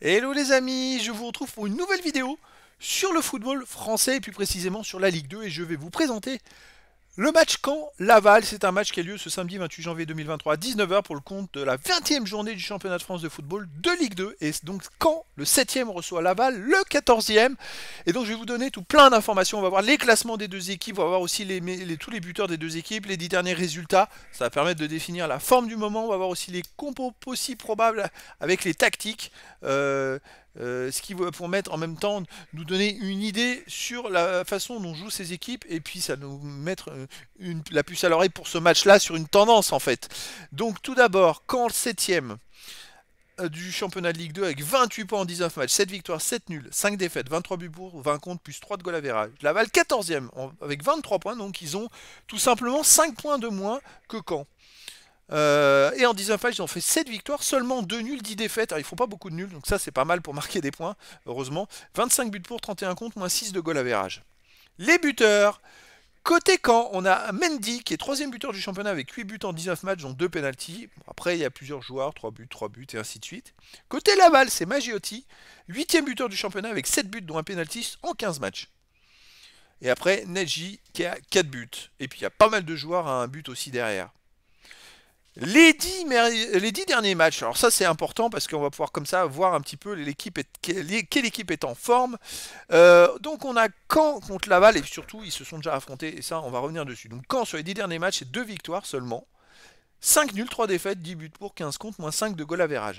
Hello les amis, je vous retrouve pour une nouvelle vidéo sur le football français et plus précisément sur la Ligue 2 et je vais vous présenter le match Caen Laval, c'est un match qui a lieu ce samedi 28 janvier 2023 à 19h pour le compte de la 20e journée du championnat de France de football de Ligue 2. Et donc Caen, le 7e, reçoit Laval, le 14e. Et donc je vais vous donner tout plein d'informations. On va voir les classements des deux équipes, on va voir aussi tous les buteurs des deux équipes, les 10 derniers résultats. Ça va permettre de définir la forme du moment. On va voir aussi les compos possibles probables avec les tactiques. Euh, euh, ce qui pour mettre en même temps nous donner une idée sur la façon dont jouent ces équipes et puis ça nous mettre euh, la puce à l'oreille pour ce match-là sur une tendance en fait. Donc tout d'abord, quand le septième euh, du championnat de Ligue 2 avec 28 points en 19 matchs, 7 victoires, 7 nuls, 5 défaites, 23 buts pour, 20 contre, plus 3 de goal à Laval 14e avec 23 points, donc ils ont tout simplement 5 points de moins que quand et en 19 matchs, ils ont fait 7 victoires, seulement 2 nuls, 10 défaites. Alors, ils font pas beaucoup de nuls, donc ça, c'est pas mal pour marquer des points, heureusement. 25 buts pour, 31 contre, moins 6 de goal à verrage. Les buteurs Côté Caen, on a Mendy qui est troisième buteur du championnat avec 8 buts en 19 matchs, dont 2 pénaltys. après, il y a plusieurs joueurs, 3 buts, 3 buts et ainsi de suite. Côté Laval, c'est Magiotti, 8 buteur du championnat avec 7 buts, dont un pénalty en 15 matchs. Et après, Neji qui a 4 buts. Et puis il y a pas mal de joueurs à un but aussi derrière. Les dix, derniers matchs, alors ça c'est important parce qu'on va pouvoir comme ça voir un petit peu l'équipe quelle équipe est en forme. Euh, donc on a Caen contre Laval et surtout ils se sont déjà affrontés et ça on va revenir dessus. Donc Caen sur les dix derniers matchs c'est deux victoires seulement. 5 nuls, 3 défaites, 10 buts pour, 15 contre, moins 5 de goal à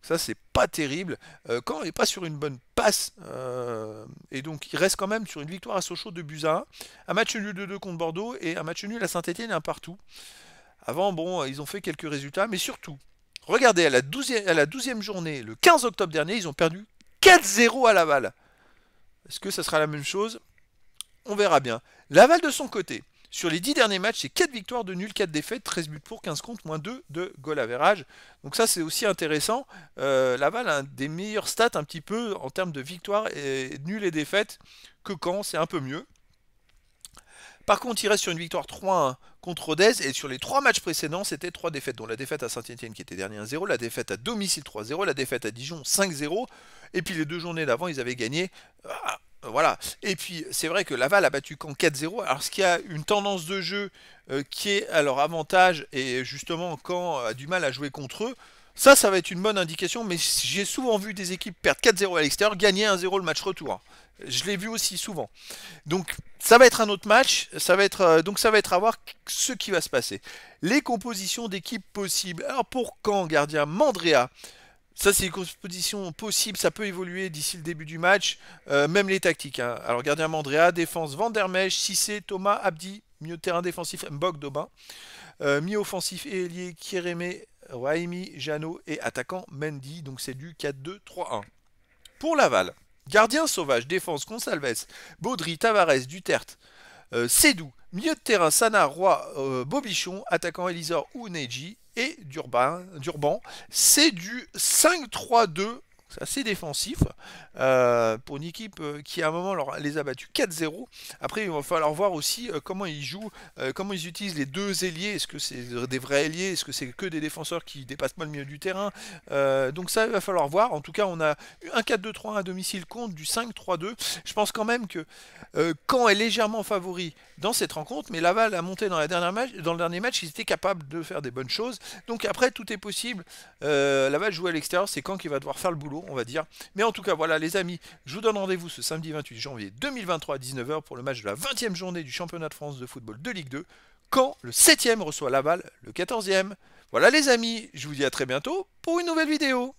Ça, c'est pas terrible. quand euh, Caen n'est pas sur une bonne passe. Euh, et donc, il reste quand même sur une victoire à Sochaux de Buza Un match nul de 2 contre Bordeaux et un match nul à Saint-Etienne, un partout. Avant, bon, euh, ils ont fait quelques résultats, mais surtout, regardez, à la 12e, journée, le 15 octobre dernier, ils ont perdu 4-0 à Laval. Est-ce que ça sera la même chose On verra bien. Laval de son côté, sur les 10 derniers matchs, c'est 4 victoires de nul, 4 défaites, 13 buts pour, 15 contre, moins 2 de goal average. Donc ça c'est aussi intéressant. Euh, Laval a un des meilleurs stats un petit peu en termes de victoires et, nuls et défaites que quand c'est un peu mieux. Par contre, il reste sur une victoire 3-1 contre Rodez, et sur les trois matchs précédents, c'était trois défaites, dont la défaite à Saint-Etienne qui était dernière 0 la défaite à domicile 3-0, la défaite à Dijon 5-0, et puis les deux journées d'avant, ils avaient gagné. Euh, ah, voilà. Et puis, c'est vrai que Laval a battu Caen 4-0, alors ce qui a une tendance de jeu euh, qui est à leur avantage, et justement, Caen a du mal à jouer contre eux. Ça, ça va être une bonne indication, mais j'ai souvent vu des équipes perdre 4-0 à l'extérieur, gagner 1-0 le match retour. Je l'ai vu aussi souvent. Donc ça va être un autre match, ça va être, euh, donc ça va être à voir ce qui va se passer. Les compositions d'équipes possibles. Alors pour quand, gardien Mandrea ça, c'est une composition possible, ça peut évoluer d'ici le début du match, euh, même les tactiques. Hein. Alors, gardien Mandrea, défense Vandermesh, Cissé, Thomas, Abdi, milieu terrain défensif Mbok, Daubin. Euh, mi-offensif et ailier, Kieremé, Raimi, Jano et attaquant Mendy. Donc c'est du 4-2-3-1. Pour Laval, gardien sauvage, défense, Consalves, Baudry, Tavares, Duterte, Cédou, euh, milieu de terrain, Sana, Roy, euh, Bobichon, attaquant Elisor ou Neji et Durban. Durban. C'est du 5-3-2 c'est assez défensif euh, pour une équipe euh, qui à un moment les a battus 4-0. Après, il va falloir voir aussi euh, comment ils jouent, comment ils utilisent les deux ailiers. Est-ce que c'est des vrais ailiers Est-ce que c'est que des défenseurs qui dépassent pas le milieu du terrain Donc ça, il va falloir voir. En tout cas, on a un 4-2-3 à domicile contre du 5-3-2. Je pense quand même que Caen est légèrement favori dans cette rencontre, mais Laval a monté dans, la dernière dans le dernier match, ils étaient capables de faire des bonnes choses. Donc après, tout est possible. Laval joue à l'extérieur, c'est Caen qui va devoir faire le boulot on va dire. Mais en tout cas, voilà les amis, je vous donne rendez-vous ce samedi 28 janvier 2023 à 19h pour le match de la 20e journée du championnat de France de football de Ligue 2, quand le 7e reçoit balle le 14e. Voilà les amis, je vous dis à très bientôt pour une nouvelle vidéo.